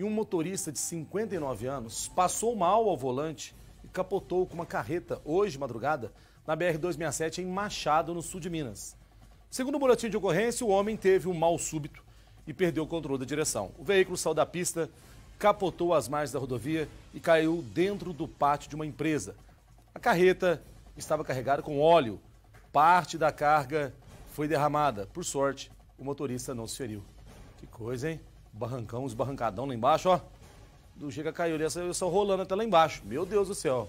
e um motorista de 59 anos passou mal ao volante e capotou com uma carreta hoje madrugada na BR-267 em Machado, no sul de Minas. Segundo o boletim de ocorrência, o homem teve um mal súbito e perdeu o controle da direção. O veículo saiu da pista, capotou às margens da rodovia e caiu dentro do pátio de uma empresa. A carreta estava carregada com óleo. Parte da carga foi derramada. Por sorte, o motorista não se feriu. Que coisa, hein? barrancão, os barrancadão lá embaixo, ó. Do que caiu, eles só rolando até lá embaixo. Meu Deus do céu.